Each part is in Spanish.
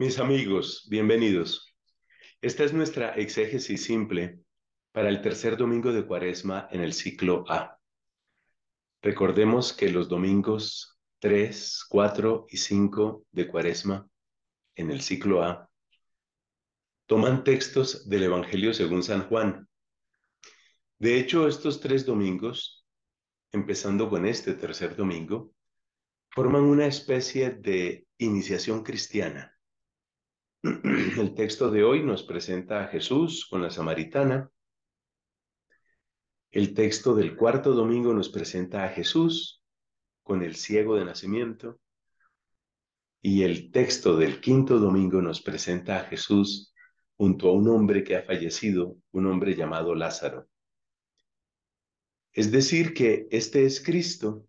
Mis amigos, bienvenidos. Esta es nuestra exégesis simple para el tercer domingo de Cuaresma en el ciclo A. Recordemos que los domingos 3, 4 y 5 de Cuaresma en el ciclo A toman textos del Evangelio según San Juan. De hecho, estos tres domingos, empezando con este tercer domingo, forman una especie de iniciación cristiana El texto de hoy nos presenta a Jesús con la samaritana. El texto del cuarto domingo nos presenta a Jesús con el ciego de nacimiento. Y el texto del quinto domingo nos presenta a Jesús junto a un hombre que ha fallecido, un hombre llamado Lázaro. Es decir, que este es Cristo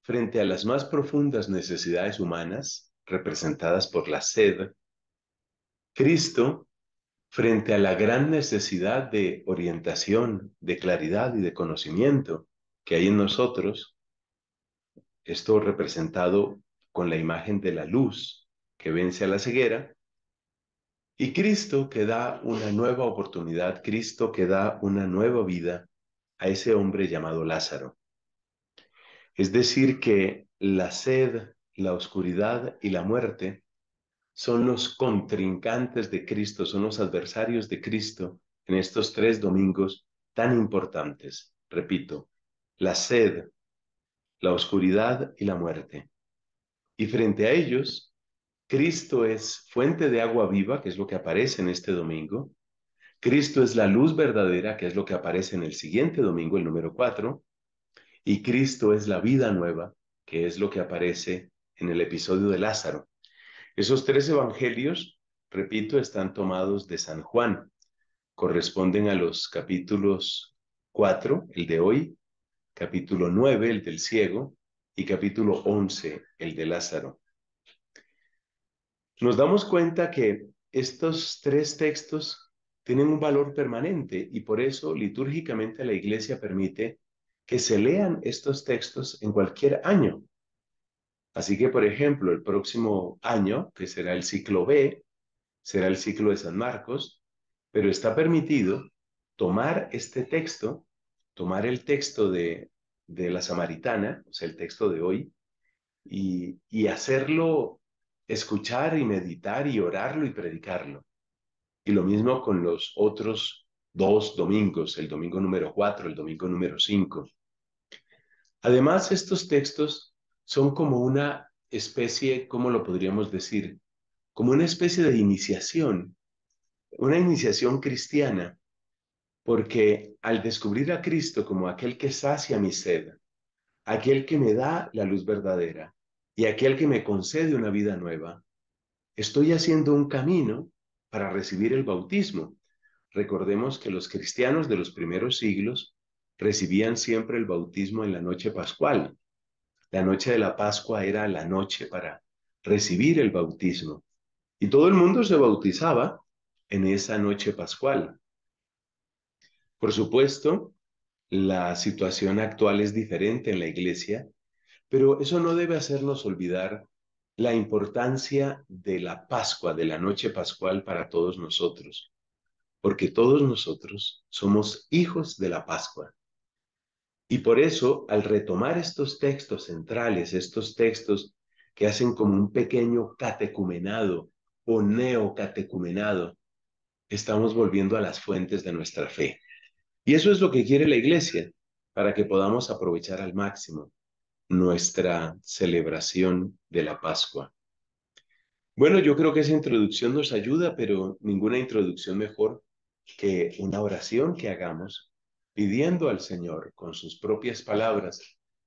frente a las más profundas necesidades humanas representadas por la sed, Cristo, frente a la gran necesidad de orientación, de claridad y de conocimiento que hay en nosotros, esto representado con la imagen de la luz que vence a la ceguera, y Cristo que da una nueva oportunidad, Cristo que da una nueva vida a ese hombre llamado Lázaro. Es decir, que la sed, la oscuridad y la muerte son los contrincantes de Cristo, son los adversarios de Cristo en estos tres domingos tan importantes. Repito, la sed, la oscuridad y la muerte. Y frente a ellos, Cristo es fuente de agua viva, que es lo que aparece en este domingo. Cristo es la luz verdadera, que es lo que aparece en el siguiente domingo, el número cuatro. Y Cristo es la vida nueva, que es lo que aparece en el episodio de Lázaro, esos tres evangelios, repito, están tomados de San Juan. Corresponden a los capítulos 4, el de hoy, capítulo 9, el del ciego, y capítulo 11, el de Lázaro. Nos damos cuenta que estos tres textos tienen un valor permanente y por eso litúrgicamente la iglesia permite que se lean estos textos en cualquier año, Así que, por ejemplo, el próximo año, que será el ciclo B, será el ciclo de San Marcos, pero está permitido tomar este texto, tomar el texto de, la Samaritana, o sea, el texto de hoy, y, y hacerlo, escuchar y meditar y orarlo y predicarlo. Y lo mismo con los otros dos domingos, el domingo número 4, el domingo número cinco. Además, estos textos son como una especie, ¿cómo lo podríamos decir? Como una especie de iniciación, una iniciación cristiana, porque al descubrir a Cristo como aquel que sacia mi sed, aquel que me da la luz verdadera y aquel que me concede una vida nueva, estoy haciendo un camino para recibir el bautismo. Recordemos que los cristianos de los primeros siglos recibían siempre el bautismo en la noche pascual, la noche de la Pascua era la noche para recibir el bautismo. Y todo el mundo se bautizaba en esa noche pascual. Por supuesto, la situación actual es diferente en la iglesia, pero eso no debe hacernos olvidar la importancia de la Pascua, de la noche pascual para todos nosotros, porque todos nosotros somos hijos de la Pascua. Y por eso, al retomar estos textos centrales, estos textos que hacen como un pequeño catecumenado o neocatecumenado, estamos volviendo a las fuentes de nuestra fe. Y eso es lo que quiere la iglesia, para que podamos aprovechar al máximo nuestra celebración de la Pascua. Bueno, yo creo que esa introducción nos ayuda, pero ninguna introducción mejor que una oración que hagamos pidiendo al Señor con sus propias palabras,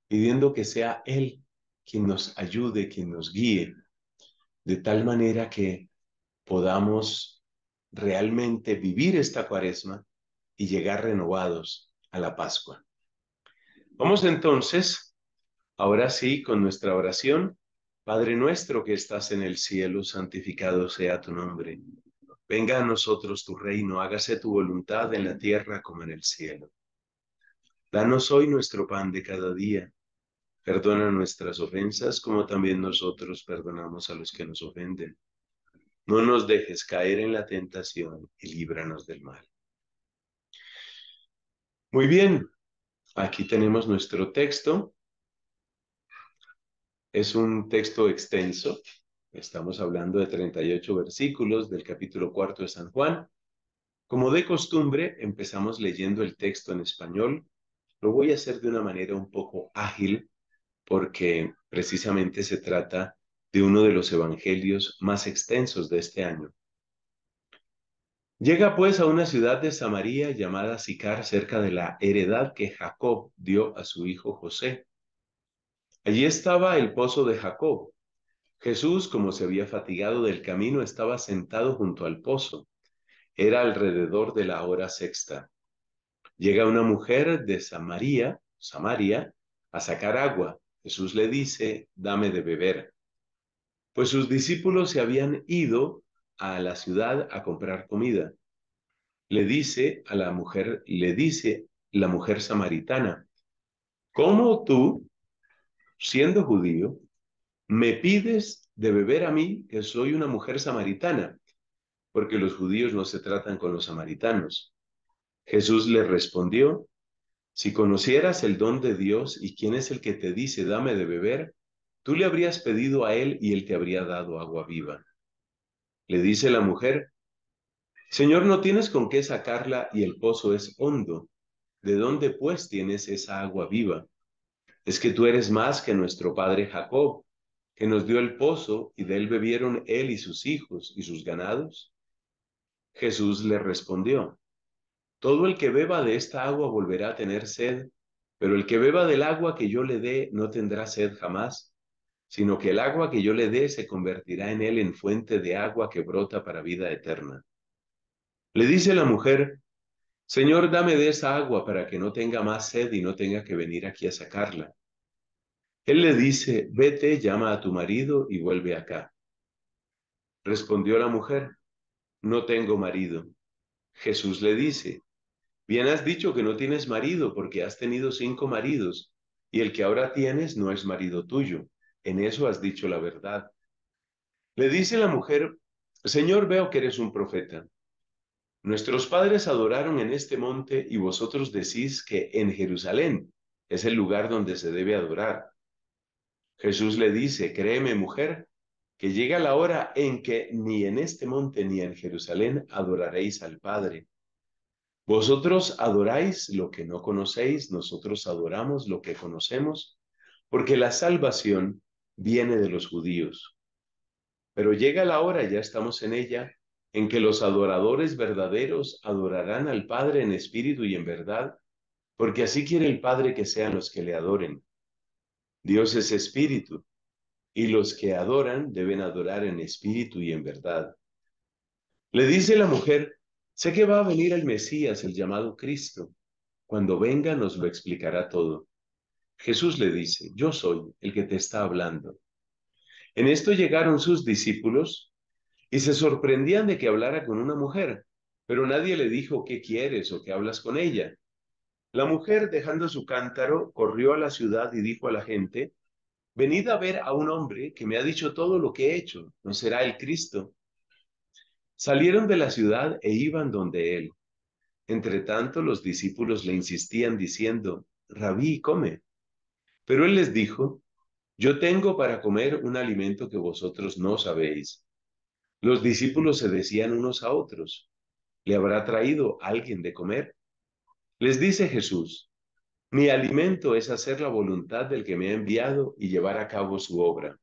pidiendo que sea Él quien nos ayude, quien nos guíe, de tal manera que podamos realmente vivir esta cuaresma y llegar renovados a la Pascua. Vamos entonces, ahora sí, con nuestra oración. Padre nuestro que estás en el cielo, santificado sea tu nombre. Venga a nosotros tu reino, hágase tu voluntad en la tierra como en el cielo. Danos hoy nuestro pan de cada día. Perdona nuestras ofensas como también nosotros perdonamos a los que nos ofenden. No nos dejes caer en la tentación y líbranos del mal. Muy bien, aquí tenemos nuestro texto. Es un texto extenso. Estamos hablando de 38 versículos del capítulo cuarto de San Juan. Como de costumbre, empezamos leyendo el texto en español lo voy a hacer de una manera un poco ágil porque precisamente se trata de uno de los evangelios más extensos de este año. Llega pues a una ciudad de Samaria llamada Sicar cerca de la heredad que Jacob dio a su hijo José. Allí estaba el pozo de Jacob. Jesús, como se había fatigado del camino, estaba sentado junto al pozo. Era alrededor de la hora sexta. Llega una mujer de Samaria, Samaria, a sacar agua. Jesús le dice, dame de beber. Pues sus discípulos se habían ido a la ciudad a comprar comida. Le dice a la mujer, le dice la mujer samaritana, ¿cómo tú, siendo judío, me pides de beber a mí, que soy una mujer samaritana? Porque los judíos no se tratan con los samaritanos. Jesús le respondió, si conocieras el don de Dios y quién es el que te dice, dame de beber, tú le habrías pedido a él y él te habría dado agua viva. Le dice la mujer, Señor, no tienes con qué sacarla y el pozo es hondo. ¿De dónde pues tienes esa agua viva? Es que tú eres más que nuestro padre Jacob, que nos dio el pozo y de él bebieron él y sus hijos y sus ganados. Jesús le respondió, todo el que beba de esta agua volverá a tener sed, pero el que beba del agua que yo le dé no tendrá sed jamás, sino que el agua que yo le dé se convertirá en él en fuente de agua que brota para vida eterna. Le dice la mujer, Señor, dame de esa agua para que no tenga más sed y no tenga que venir aquí a sacarla. Él le dice, vete, llama a tu marido y vuelve acá. Respondió la mujer, no tengo marido. Jesús le dice, Bien has dicho que no tienes marido porque has tenido cinco maridos y el que ahora tienes no es marido tuyo. En eso has dicho la verdad. Le dice la mujer, Señor, veo que eres un profeta. Nuestros padres adoraron en este monte y vosotros decís que en Jerusalén es el lugar donde se debe adorar. Jesús le dice, créeme mujer, que llega la hora en que ni en este monte ni en Jerusalén adoraréis al Padre. Vosotros adoráis lo que no conocéis, nosotros adoramos lo que conocemos, porque la salvación viene de los judíos. Pero llega la hora, ya estamos en ella, en que los adoradores verdaderos adorarán al Padre en espíritu y en verdad, porque así quiere el Padre que sean los que le adoren. Dios es espíritu, y los que adoran deben adorar en espíritu y en verdad. Le dice la mujer, Sé que va a venir el Mesías, el llamado Cristo. Cuando venga nos lo explicará todo. Jesús le dice, yo soy el que te está hablando. En esto llegaron sus discípulos y se sorprendían de que hablara con una mujer, pero nadie le dijo qué quieres o qué hablas con ella. La mujer, dejando su cántaro, corrió a la ciudad y dijo a la gente, venid a ver a un hombre que me ha dicho todo lo que he hecho, ¿no será el Cristo? Salieron de la ciudad e iban donde él. Entretanto los discípulos le insistían diciendo, Rabí, come. Pero él les dijo, yo tengo para comer un alimento que vosotros no sabéis. Los discípulos se decían unos a otros, ¿le habrá traído alguien de comer? Les dice Jesús, mi alimento es hacer la voluntad del que me ha enviado y llevar a cabo su obra.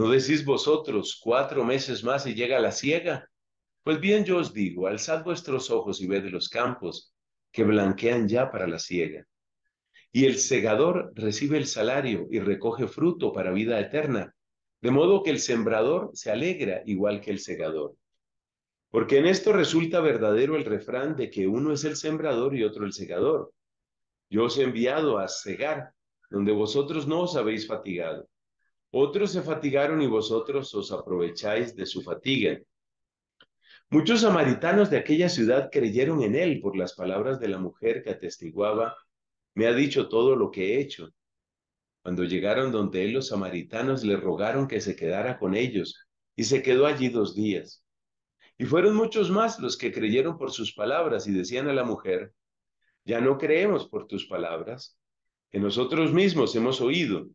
¿No decís vosotros cuatro meses más y llega la siega? Pues bien yo os digo, alzad vuestros ojos y ved los campos que blanquean ya para la siega. Y el segador recibe el salario y recoge fruto para vida eterna, de modo que el sembrador se alegra igual que el segador. Porque en esto resulta verdadero el refrán de que uno es el sembrador y otro el segador. Yo os he enviado a segar, donde vosotros no os habéis fatigado. Otros se fatigaron y vosotros os aprovecháis de su fatiga. Muchos samaritanos de aquella ciudad creyeron en él por las palabras de la mujer que atestiguaba, me ha dicho todo lo que he hecho. Cuando llegaron donde él, los samaritanos le rogaron que se quedara con ellos, y se quedó allí dos días. Y fueron muchos más los que creyeron por sus palabras y decían a la mujer, ya no creemos por tus palabras, que nosotros mismos hemos oído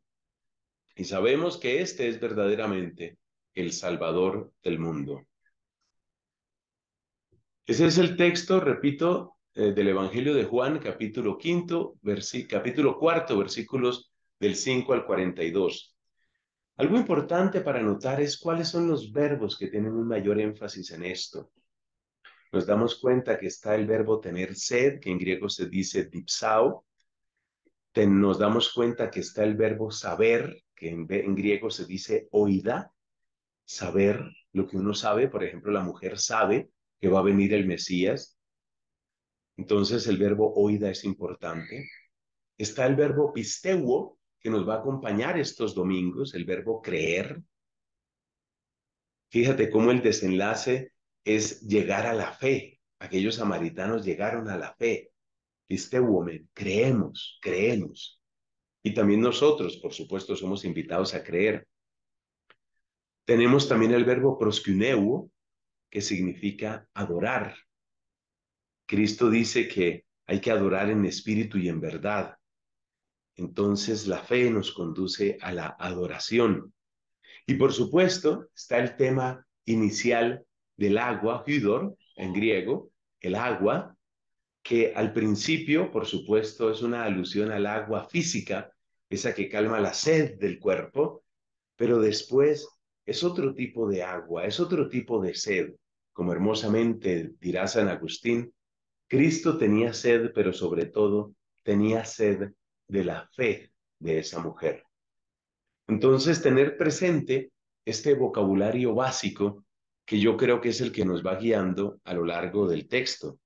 y sabemos que este es verdaderamente el Salvador del mundo. Ese es el texto, repito, eh, del Evangelio de Juan, capítulo quinto, capítulo cuarto, versículos del 5 al 42. Algo importante para notar es cuáles son los verbos que tienen un mayor énfasis en esto. Nos damos cuenta que está el verbo tener sed, que en griego se dice dipsao. nos damos cuenta que está el verbo saber, que en, griego se dice oida, saber lo que uno sabe, por ejemplo, la mujer sabe que va a venir el Mesías. Entonces el verbo oida es importante. Está el verbo pisteuo, que nos va a acompañar estos domingos, el verbo creer. Fíjate cómo el desenlace es llegar a la fe. Aquellos samaritanos llegaron a la fe. Pisteuomen, creemos, creemos. Y también nosotros, por supuesto, somos invitados a creer. Tenemos también el verbo proskuneu, que significa adorar. Cristo dice que hay que adorar en espíritu y en verdad. Entonces la fe nos conduce a la adoración. Y por supuesto está el tema inicial del agua, hydor en griego, el agua, que al principio, por supuesto, es una alusión al agua física esa que calma la sed del cuerpo, pero después es otro tipo de agua, es otro tipo de sed. Como hermosamente dirá San Agustín, Cristo tenía sed, pero sobre todo tenía sed de la fe de esa mujer. Entonces, tener presente este vocabulario básico que yo creo que es el que nos va guiando a lo largo del texto.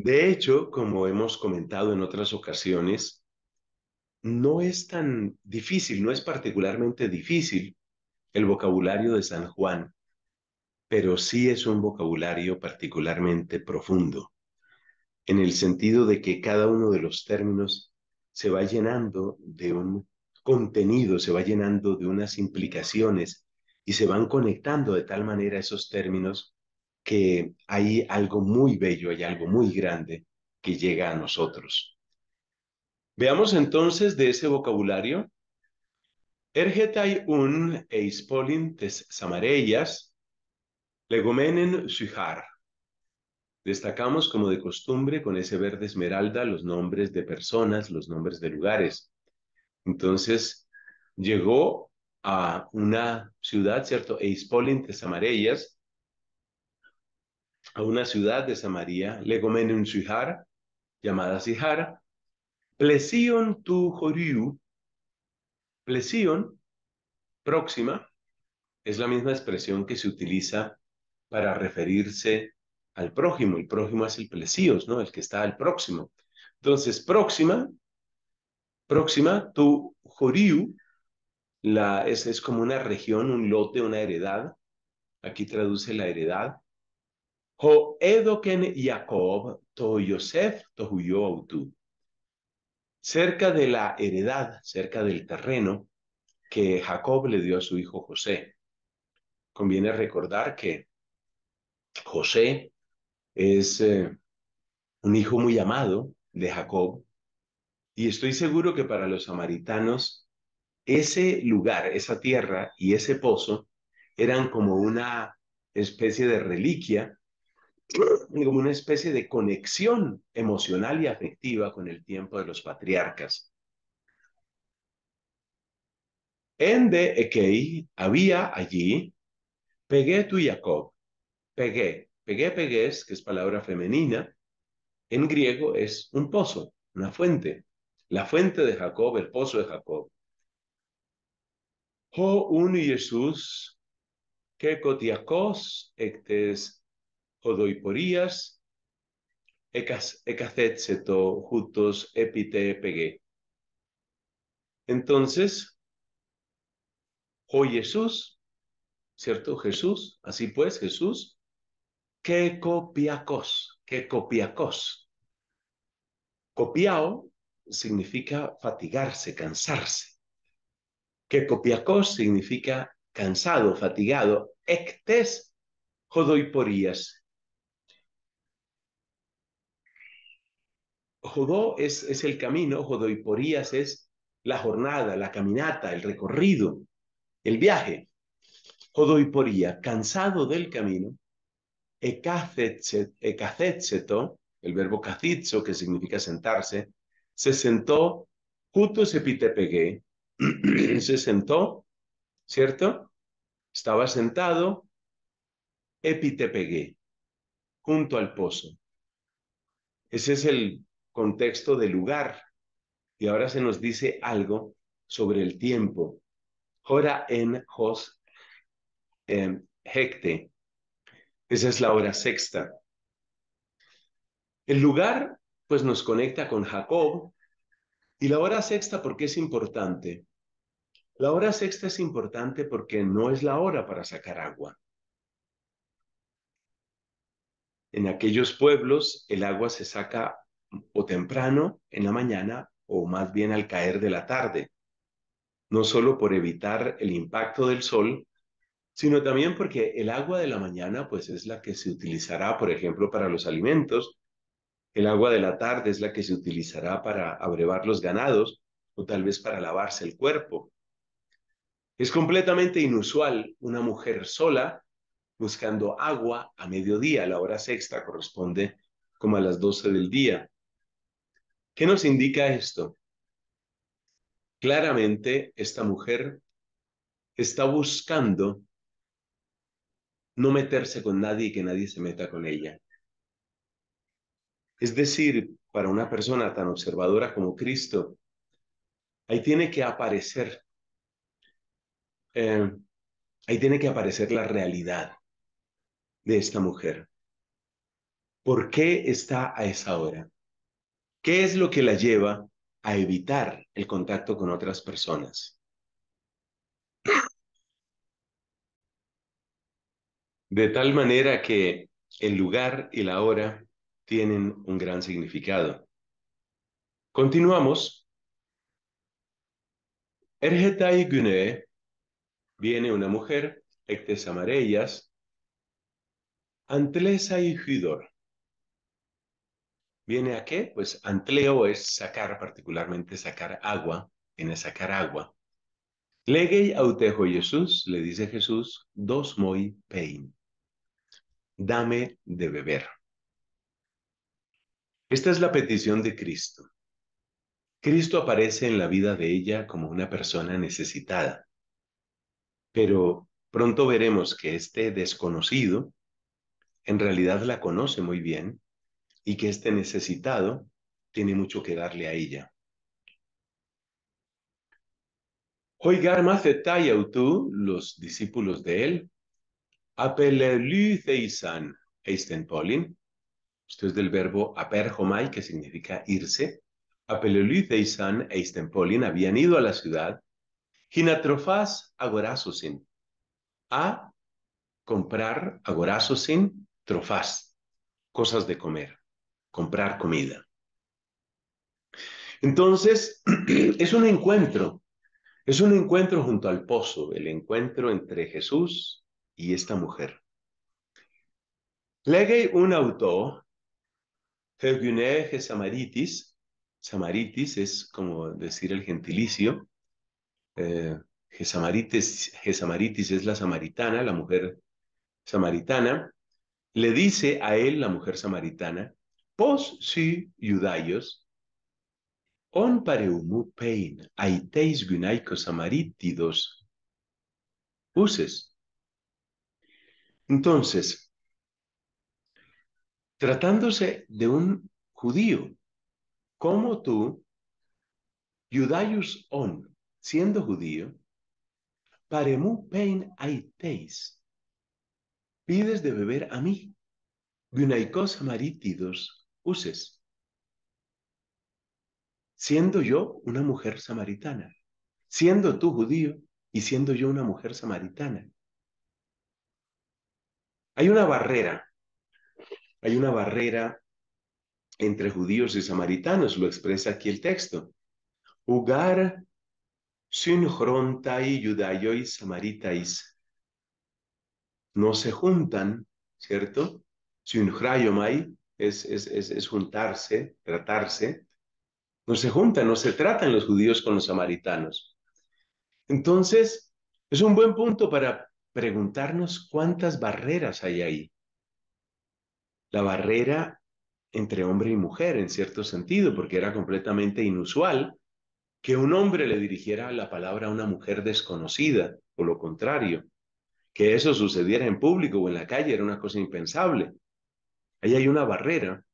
De hecho, como hemos comentado en otras ocasiones, no es tan difícil, no es particularmente difícil el vocabulario de San Juan, pero sí es un vocabulario particularmente profundo, en el sentido de que cada uno de los términos se va llenando de un contenido, se va llenando de unas implicaciones y se van conectando de tal manera esos términos que hay algo muy bello, hay algo muy grande que llega a nosotros. Veamos entonces de ese vocabulario. Ergetai un eispolintes legomenen sujar. Destacamos como de costumbre con ese verde esmeralda los nombres de personas, los nombres de lugares. Entonces llegó a una ciudad, ¿cierto? Eispolin amarellas, a una ciudad de Samaria, le comen un llamada Sihar, Plesion tu Joriu, Plesion, próxima, es la misma expresión que se utiliza para referirse al prójimo. El prójimo es el Plesios, ¿no? El que está al próximo. Entonces, próxima, próxima, tu Joriu, la, es, es como una región, un lote, una heredad. Aquí traduce la heredad Jacob Cerca de la heredad, cerca del terreno que Jacob le dio a su hijo José. Conviene recordar que José es eh, un hijo muy amado de Jacob y estoy seguro que para los samaritanos ese lugar, esa tierra y ese pozo eran como una especie de reliquia como una especie de conexión emocional y afectiva con el tiempo de los patriarcas. En de Ekei había allí Pegué tu Jacob, Pegué, Pegué Pegués, que es palabra femenina, en griego es un pozo, una fuente, la fuente de Jacob, el pozo de Jacob. Ho un Jesús, que cotiacos ectes odoiporías, ecacetseto, jutos, epite, Entonces, hoy Jesús, ¿cierto? Jesús, así pues, Jesús, que copiacos, que copiacos. Copiao significa fatigarse, cansarse. Que copiacos significa cansado, fatigado. Ectes, jodoiporías, Jodó es, el camino, Jodoiporías es la jornada, la caminata, el recorrido, el viaje. Jodoiporía, cansado del camino, el verbo cacitzo que significa sentarse, se sentó, jutos se se sentó, ¿cierto? Estaba sentado, epitepegué, junto al pozo. Ese es el contexto de lugar. Y ahora se nos dice algo sobre el tiempo. Hora en Jos en em, hecte. Esa es la hora sexta. El lugar, pues, nos conecta con Jacob. Y la hora sexta, ¿por qué es importante? La hora sexta es importante porque no es la hora para sacar agua. En aquellos pueblos el agua se saca o temprano en la mañana o más bien al caer de la tarde, no solo por evitar el impacto del sol, sino también porque el agua de la mañana pues es la que se utilizará, por ejemplo, para los alimentos, el agua de la tarde es la que se utilizará para abrevar los ganados o tal vez para lavarse el cuerpo. Es completamente inusual una mujer sola buscando agua a mediodía, la hora sexta corresponde como a las 12 del día. ¿Qué nos indica esto? Claramente esta mujer está buscando no meterse con nadie y que nadie se meta con ella. Es decir, para una persona tan observadora como Cristo, ahí tiene que aparecer, eh, ahí tiene que aparecer la realidad de esta mujer. ¿Por qué está a esa hora? ¿Qué es lo que la lleva a evitar el contacto con otras personas? De tal manera que el lugar y la hora tienen un gran significado. Continuamos. Ergetai Gune, viene una mujer, Ectes Amarellas, Antlesa y ¿Viene a qué? Pues antleo es sacar, particularmente sacar agua, viene a sacar agua. Legei autejo Jesús, le dice Jesús, dos moi pein. Dame de beber. Esta es la petición de Cristo. Cristo aparece en la vida de ella como una persona necesitada, pero pronto veremos que este desconocido en realidad la conoce muy bien y que este necesitado tiene mucho que darle a ella. Hoy garma los discípulos de él, apelelü Eistenpolin, esto es del verbo aperjomai, que significa irse, apelelü Eistenpolin, habían ido a la ciudad, Ginatrofás agorazosin, a comprar agorazosin, trofás, cosas de comer comprar comida. Entonces, es un encuentro, es un encuentro junto al pozo, el encuentro entre Jesús y esta mujer. Lege un autor, Herguneje Samaritis, Samaritis es como decir el gentilicio, eh, es la samaritana, la mujer samaritana, le dice a él, la mujer samaritana, Pos si judaios, on paremu pein aiteis gunaicos amarítidos uses. Entonces, tratándose de un judío, como tú, judaius on, siendo judío, paremu pein aiteis, pides de beber a mí, gunaicos amarítidos Siendo yo una mujer samaritana, siendo tú judío y siendo yo una mujer samaritana. Hay una barrera, hay una barrera entre judíos y samaritanos, lo expresa aquí el texto. Jugar tai y samaritais. No se juntan, ¿cierto? jrayomai, es, juntarse, tratarse, no se juntan, no se tratan los judíos con los samaritanos. Entonces, es un buen punto para preguntarnos cuántas barreras hay ahí. La barrera entre hombre y mujer, en cierto sentido, porque era completamente inusual que un hombre le dirigiera la palabra a una mujer desconocida, o lo contrario. Que eso sucediera en público o en la calle era una cosa impensable. Ahí hay una barrera.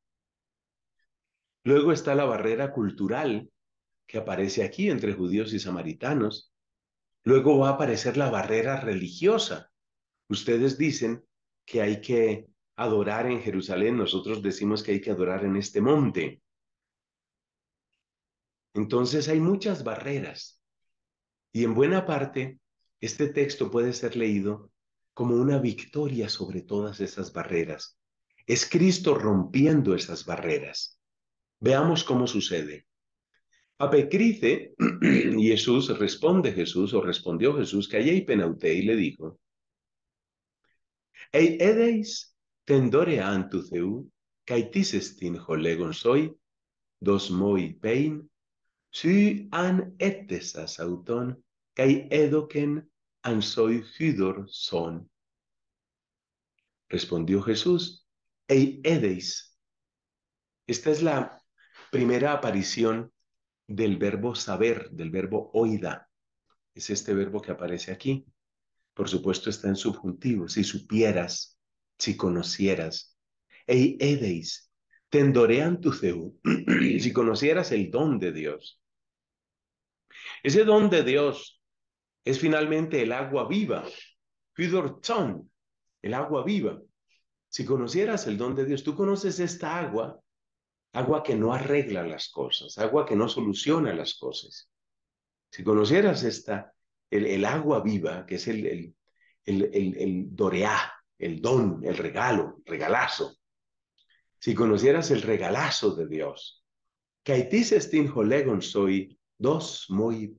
Luego está la barrera cultural que aparece aquí entre judíos y samaritanos. Luego va a aparecer la barrera religiosa. Ustedes dicen que hay que adorar en Jerusalén, nosotros decimos que hay que adorar en este monte. Entonces hay muchas barreras y en buena parte este texto puede ser leído como una victoria sobre todas esas barreras. Es Cristo rompiendo esas barreras. Veamos cómo sucede. Apecrice, y Jesús responde Jesús, o respondió Jesús, que allí penauté y le dijo, Ei edeis tendore tis estin jolegon soy, dos moi pein, si an etesas auton, cae edoken an soy judor son. Respondió Jesús, esta es la primera aparición del verbo saber, del verbo oida. Es este verbo que aparece aquí. Por supuesto está en subjuntivo, si supieras, si conocieras. Edeis, tendorean tu si conocieras el don de Dios. Ese don de Dios es finalmente el agua viva, chon, el agua viva, si conocieras el don de Dios, tú conoces esta agua, agua que no arregla las cosas, agua que no soluciona las cosas. Si conocieras esta, el, agua viva, que es el, el, el, el doreá, el don, el regalo, regalazo. Si conocieras el regalazo de Dios, soy dos muy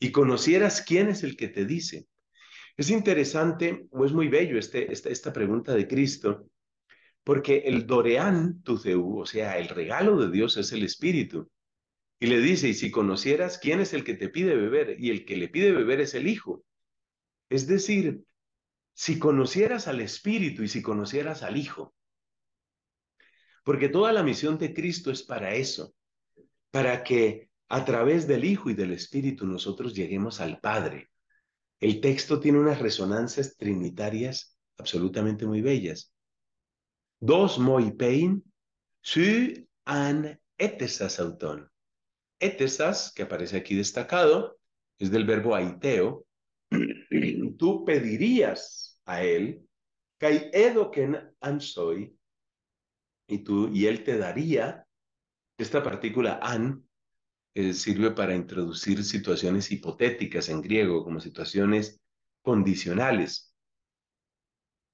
y conocieras quién es el que te dice, es interesante o es muy bello este, este, esta, pregunta de Cristo, porque el Doreán Zeú, o sea, el regalo de Dios es el Espíritu. Y le dice, y si conocieras quién es el que te pide beber, y el que le pide beber es el Hijo. Es decir, si conocieras al Espíritu y si conocieras al Hijo. Porque toda la misión de Cristo es para eso, para que a través del Hijo y del Espíritu nosotros lleguemos al Padre. El texto tiene unas resonancias trinitarias absolutamente muy bellas. Dos pein, su an etesas auton. Etesas, que aparece aquí destacado, es del verbo aiteo. Tú pedirías a él, kai edoken soy, y tú, y él te daría, esta partícula an eh, sirve para introducir situaciones hipotéticas en griego, como situaciones condicionales.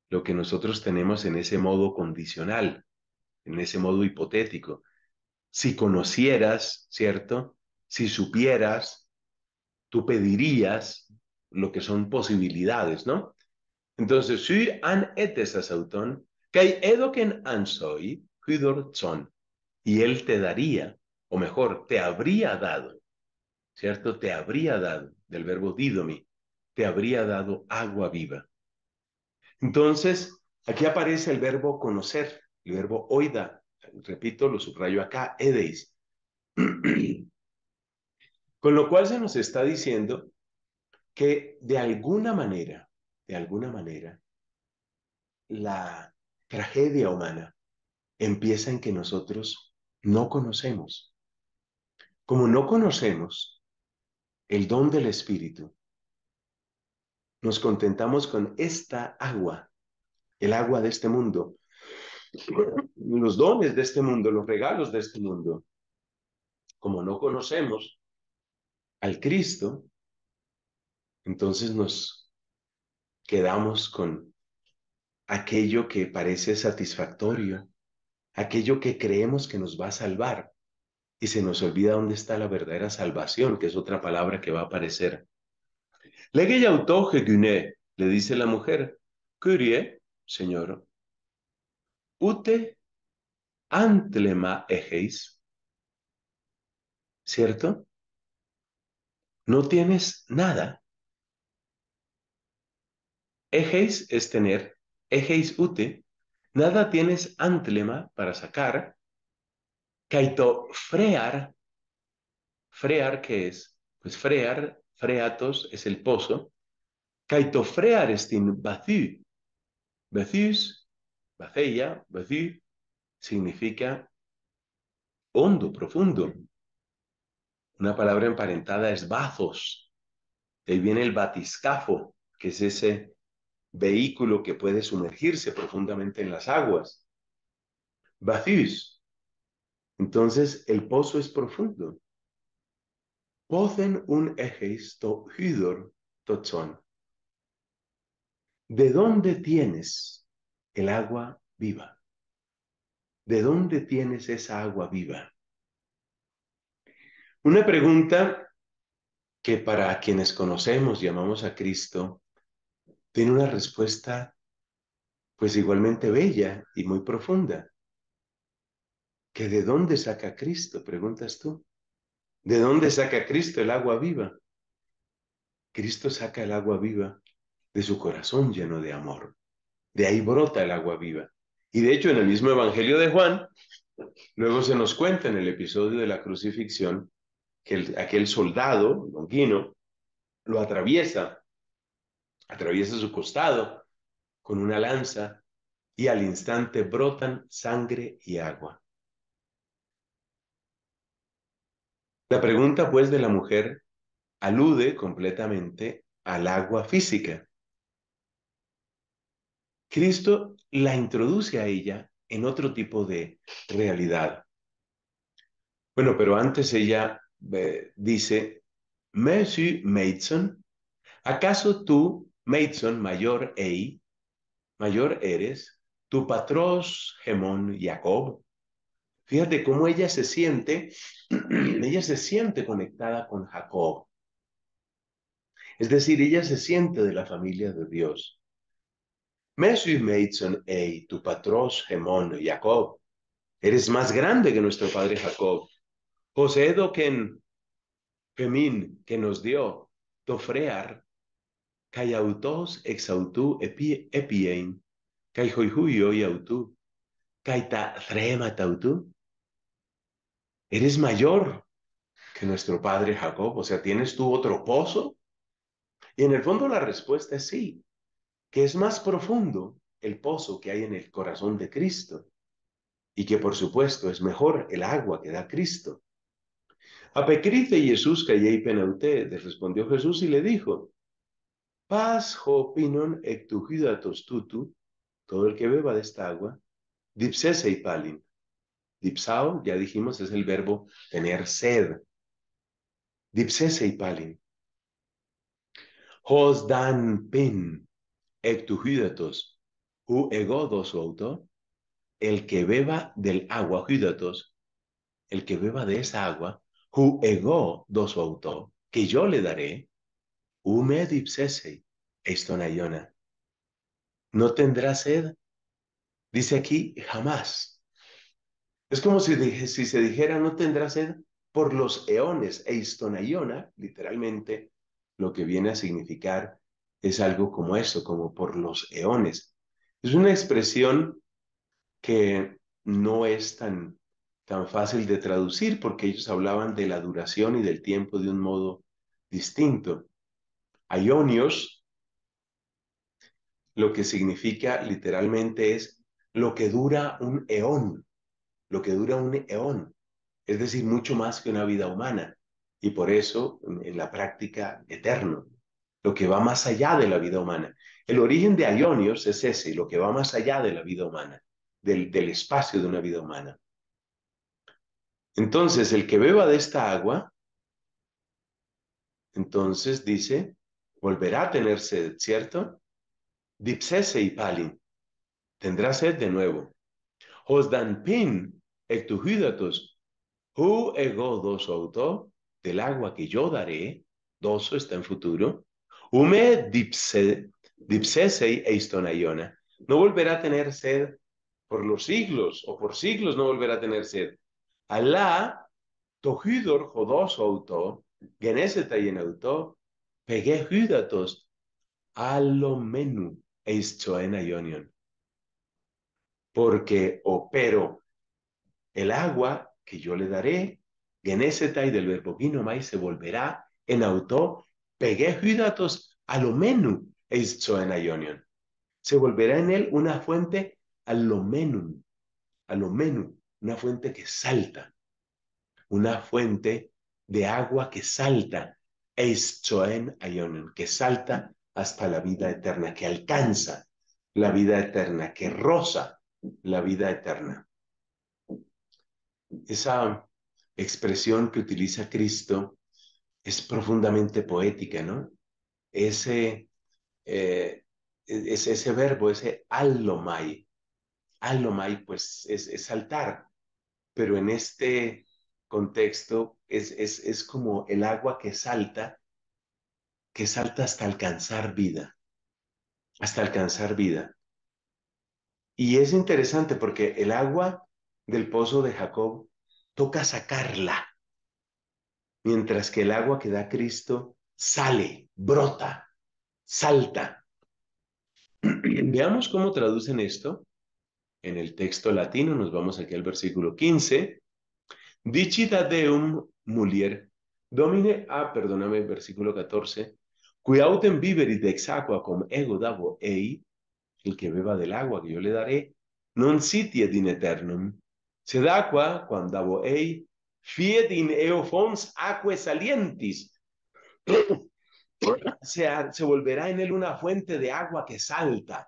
Lo que nosotros tenemos en ese modo condicional, en ese modo hipotético. Si conocieras, ¿cierto? Si supieras, tú pedirías lo que son posibilidades, ¿no? Entonces, si an y él te daría o mejor, te habría dado, ¿cierto? Te habría dado, del verbo didomi, te habría dado agua viva. Entonces, aquí aparece el verbo conocer, el verbo oida, repito, lo subrayo acá, edeis. Con lo cual se nos está diciendo que de alguna manera, de alguna manera, la tragedia humana empieza en que nosotros no conocemos como no conocemos el don del Espíritu, nos contentamos con esta agua, el agua de este mundo, los dones de este mundo, los regalos de este mundo. Como no conocemos al Cristo, entonces nos quedamos con aquello que parece satisfactorio, aquello que creemos que nos va a salvar y se nos olvida dónde está la verdadera salvación, que es otra palabra que va a aparecer. Le le dice la mujer, Curie, Señor, ute antlema ejeis. ¿Cierto? No tienes nada. Ejeis es tener, ejeis ute, nada tienes antlema para sacar, Kaito frear, frear, ¿qué es? Pues frear, freatos, es el pozo. Kaito frear estin bathú. Bathús, bathella, bathú, significa hondo, profundo. Una palabra emparentada es bazos. De ahí viene el batiscafo, que es ese vehículo que puede sumergirse profundamente en las aguas. Bathús, entonces, el pozo es profundo. un ¿De dónde tienes el agua viva? ¿De dónde tienes esa agua viva? Una pregunta que para quienes conocemos y amamos a Cristo tiene una respuesta pues igualmente bella y muy profunda que de dónde saca Cristo, preguntas tú. ¿De dónde saca Cristo el agua viva? Cristo saca el agua viva de su corazón lleno de amor. De ahí brota el agua viva. Y de hecho en el mismo Evangelio de Juan, luego se nos cuenta en el episodio de la crucifixión que aquel soldado, longuino, lo atraviesa, atraviesa su costado con una lanza y al instante brotan sangre y agua. La pregunta pues de la mujer alude completamente al agua física. Cristo la introduce a ella en otro tipo de realidad. Bueno, pero antes ella eh, dice, Monsieur Mason, ¿acaso tú, Mason, mayor mayor eres, tu patros Gemón Jacob? Fíjate cómo ella se siente, ella se siente conectada con Jacob. Es decir, ella se siente de la familia de Dios. Mesui meitson ey, tu patros Gemón, Jacob, eres más grande que nuestro padre Jacob. José Doquen, que nos dio, Tofrear, Cayautos exautú epiein, Caijoijuyo y autú tautú, Eres mayor que nuestro padre Jacob, o sea, ¿tienes tú otro pozo? Y en el fondo la respuesta es sí, que es más profundo el pozo que hay en el corazón de Cristo y que por supuesto es mejor el agua que da Cristo. A Jesús callé y respondió Jesús y le dijo, Paz ectugidatos tutu, todo el que beba de esta agua Dipsesei palin. Dipsao, ya dijimos, es el verbo tener sed. Dipsesei palin. Hos dan pin Hu u egodos auto. El que beba del agua, judatos. el que beba de esa agua, hu ego dos auto, que yo le daré, hume dipsesei, estonaiona. No tendrá sed Dice aquí, jamás. Es como si, se dijera, no tendrá sed por los eones. E literalmente, lo que viene a significar es algo como esto como por los eones. Es una expresión que no es tan, tan fácil de traducir porque ellos hablaban de la duración y del tiempo de un modo distinto. Aionios, lo que significa literalmente es lo que dura un eón, lo que dura un eón, es decir, mucho más que una vida humana. Y por eso, en la práctica, eterno, lo que va más allá de la vida humana. El origen de Aionios es ese, lo que va más allá de la vida humana, del, del espacio de una vida humana. Entonces, el que beba de esta agua, entonces dice, volverá a tenerse, ¿cierto? Dipsese y palin tendrá sed de nuevo. Hos dan pin judatos. hu ego dos auto, del agua que yo daré, doso está en futuro, hume dipse, dipsesei eistonayona. no volverá a tener sed por los siglos, o por siglos no volverá a tener sed. Alá, tohidor jodos auto, geneseta y en auto, pegué alomenu eistoena ionion porque pero, el agua que yo le daré, y del verbo Mai se volverá en auto, pegué hidratos a lo menú, en Se volverá en él una fuente a lo a lo una fuente que salta, una fuente de agua que salta, en que salta hasta la vida eterna, que alcanza la vida eterna, que roza la vida eterna. Esa expresión que utiliza Cristo es profundamente poética, ¿no? Ese, eh, e-, ese verbo, ese allomai, allomai, pues es, saltar, pero en este contexto es, es, es como el agua que salta, que salta hasta alcanzar vida, hasta alcanzar vida. Y es interesante porque el agua del pozo de Jacob toca sacarla, mientras que el agua que da Cristo sale, brota, salta. Veamos cómo traducen esto. En el texto latino, nos vamos aquí al versículo 15. Dichita deum mulier domine, ah, perdóname, versículo 14, qui autem de ex aqua cum ego dabo ei, el que beba del agua que yo le daré, non sitiet in eternum, sed aqua, quandavo ei, fiet in eofons aquae salientis, se, se volverá en él una fuente de agua que salta,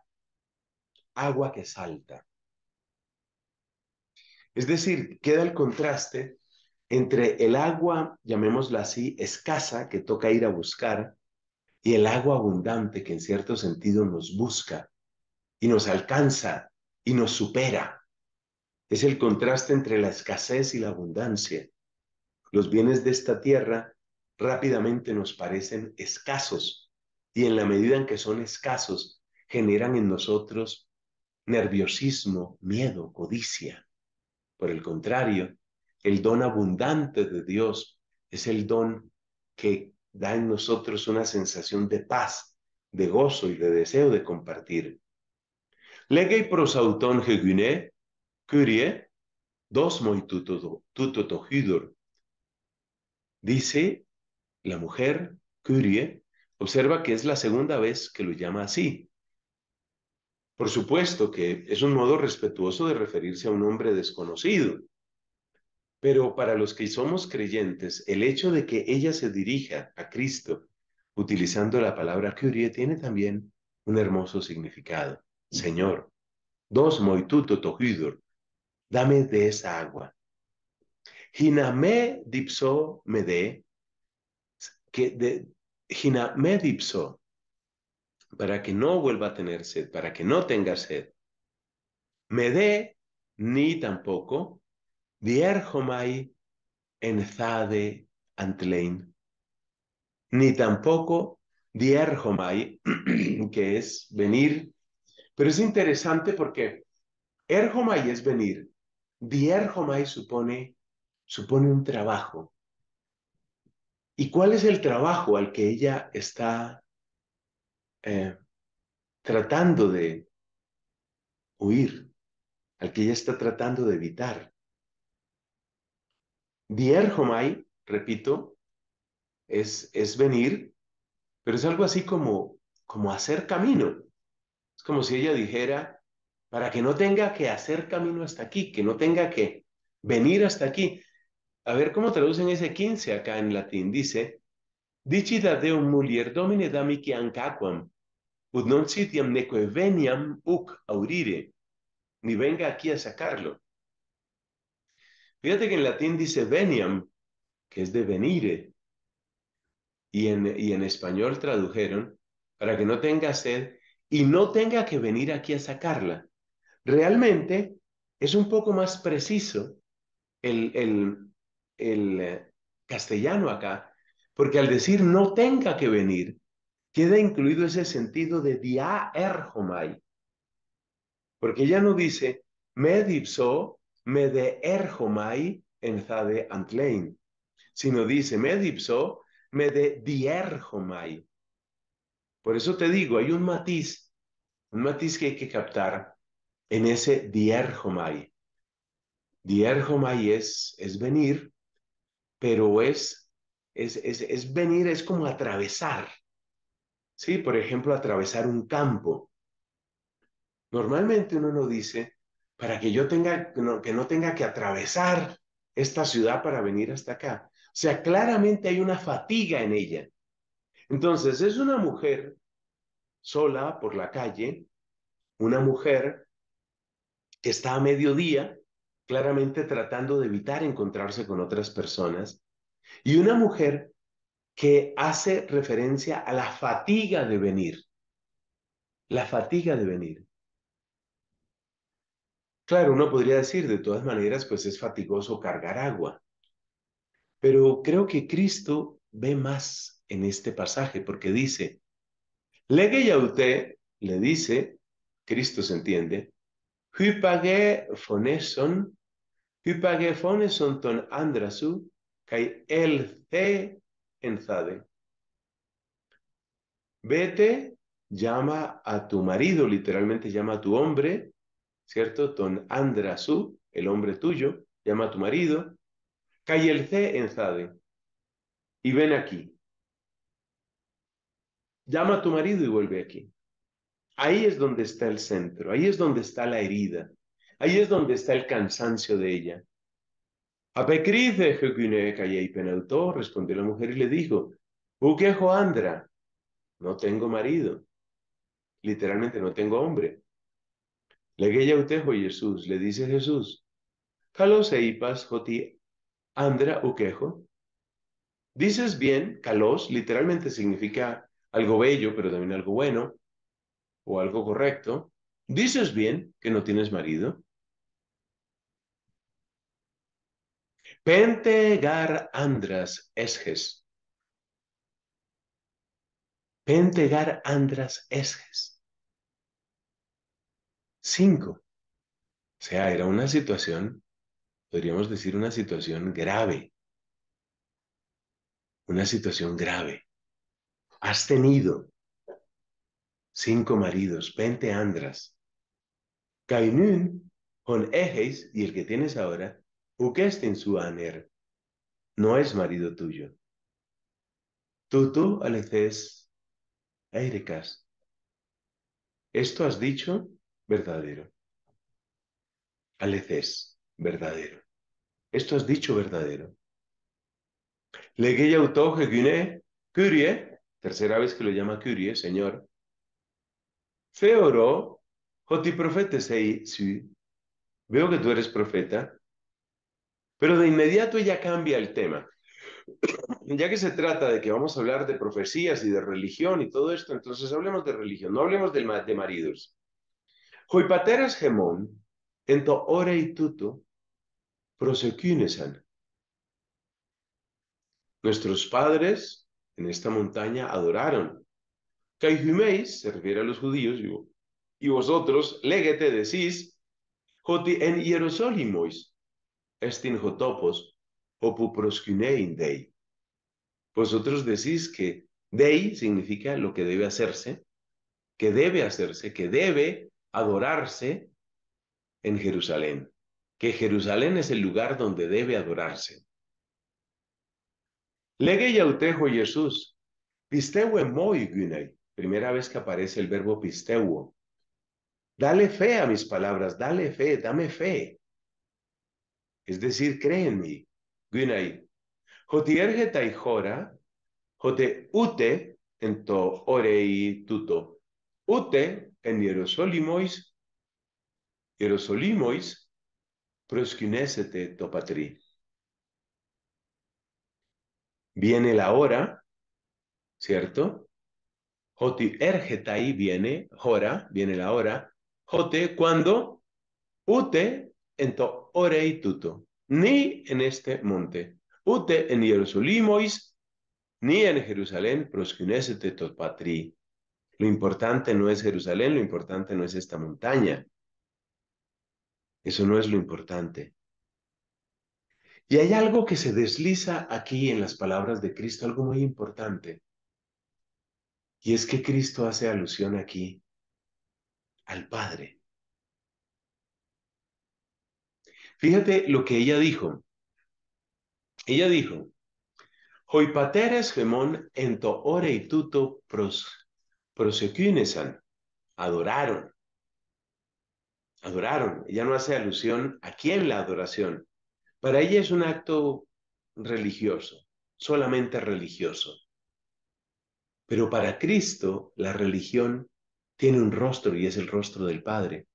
agua que salta. Es decir, queda el contraste entre el agua, llamémosla así, escasa que toca ir a buscar, y el agua abundante que en cierto sentido nos busca y nos alcanza y nos supera. Es el contraste entre la escasez y la abundancia. Los bienes de esta tierra rápidamente nos parecen escasos y en la medida en que son escasos generan en nosotros nerviosismo, miedo, codicia. Por el contrario, el don abundante de Dios es el don que da en nosotros una sensación de paz, de gozo y de deseo de compartir. Legei prosauton hegune, curie, dos Dice la mujer, curie, observa que es la segunda vez que lo llama así. Por supuesto que es un modo respetuoso de referirse a un hombre desconocido. Pero para los que somos creyentes, el hecho de que ella se dirija a Cristo utilizando la palabra curie tiene también un hermoso significado. Señor, dos moituto tojidor, dame de esa agua. Hiname dipso me dé, que de, dipso, para que no vuelva a tener sed, para que no tenga sed. Me dé ni tampoco, dierjomai enzade antlein, ni tampoco dierjomai, que es venir pero es interesante porque erjomai es venir. Dierjomai supone, supone un trabajo. ¿Y cuál es el trabajo al que ella está eh, tratando de huir? Al que ella está tratando de evitar. Dierjomai, repito, es, es venir, pero es algo así como, como hacer camino como si ella dijera, para que no tenga que hacer camino hasta aquí, que no tenga que venir hasta aquí. A ver cómo traducen ese 15 acá en latín. Dice, Dicida deum mulier domine que ancaquam, ut non sitiam neque veniam uc aurire, ni venga aquí a sacarlo. Fíjate que en latín dice veniam, que es de venire, y y en español tradujeron, para que no tenga sed, y no tenga que venir aquí a sacarla. Realmente es un poco más preciso el, el, eh, castellano acá, porque al decir no tenga que venir, queda incluido ese sentido de dia erjomai. Porque ya no dice, me me de erjomai en zade antlein, sino dice, me me de dierjomai. Por eso te digo, hay un matiz un matiz que hay que captar en ese dierjomai. Dierjomai es, es venir, pero es, es, es, venir, es como atravesar. Sí, por ejemplo, atravesar un campo. Normalmente uno no dice, para que yo tenga, que no tenga que atravesar esta ciudad para venir hasta acá. O sea, claramente hay una fatiga en ella. Entonces, es una mujer sola por la calle, una mujer que está a mediodía, claramente tratando de evitar encontrarse con otras personas, y una mujer que hace referencia a la fatiga de venir, la fatiga de venir. Claro, uno podría decir, de todas maneras, pues es fatigoso cargar agua, pero creo que Cristo ve más en este pasaje porque dice, Lege a le dice, Cristo se entiende, hypage foneson, hypage foneson ton andrasu, kai el ce enzade. Vete, llama a tu marido, literalmente llama a tu hombre, ¿cierto? Ton andrasu, el hombre tuyo, llama a tu marido, kai el ce enzade, y ven aquí llama a tu marido y vuelve aquí. Ahí es donde está el centro, ahí es donde está la herida, ahí es donde está el cansancio de ella. Apecrice y Penaltó, respondió la mujer y le dijo, Uquejo Andra, no tengo marido, literalmente no tengo hombre. Le utejo Jesús, le dice Jesús, Calos eipas joti Andra uquejo. Dices bien, calos literalmente significa algo bello, pero también algo bueno, o algo correcto, dices bien que no tienes marido. Pentegar andras esges. Pentegar andras esges. Cinco. O sea, era una situación, podríamos decir una situación grave. Una situación grave. Has tenido cinco maridos, veinte andras. Cainún, con ejes y el que tienes ahora, en su aner, no es marido tuyo. Tutu aleces eirekas. Esto has dicho verdadero. Aleces, verdadero. Esto has dicho verdadero. le autoge curie, Tercera vez que lo llama Curie, Señor. Feoro, Joti profeta Veo que tú eres profeta. Pero de inmediato ella cambia el tema. Ya que se trata de que vamos a hablar de profecías y de religión y todo esto, entonces hablemos de religión, no hablemos de, de maridos. gemón, ento tuto, Nuestros padres en esta montaña adoraron. Caifimeis se refiere a los judíos, y vosotros, legete, decís, joti en estin jotopos, proskunein dei. Vosotros decís que dei significa lo que debe hacerse, que debe hacerse, que debe adorarse en Jerusalén, que Jerusalén es el lugar donde debe adorarse. Lege yautejo Jesús. Pisteu Primera vez que aparece el verbo pisteuo. Dale fe a mis palabras, dale fe, dame fe. Es decir, cree en mí. Gunei. Jotierge jote ute en to orei tuto. Ute en Jerusalimois, Jerusalimois, prosquinesete to patri viene la hora, ¿cierto? Joti ergetai viene, hora, viene la hora. Jote, cuando, ute, en to orei tuto, ni en este monte. Ute en Jerusalimois, ni en Jerusalén, proscunesete tot patri. Lo importante no es Jerusalén, lo importante no es esta montaña. Eso no es lo importante. Y hay algo que se desliza aquí en las palabras de Cristo, algo muy importante. Y es que Cristo hace alusión aquí al Padre. Fíjate lo que ella dijo. Ella dijo, Hoi pateres gemón en to ore y pros, Adoraron. Adoraron. Ella no hace alusión a quién la adoración, para ella es un acto religioso, solamente religioso. Pero para Cristo la religión tiene un rostro y es el rostro del Padre.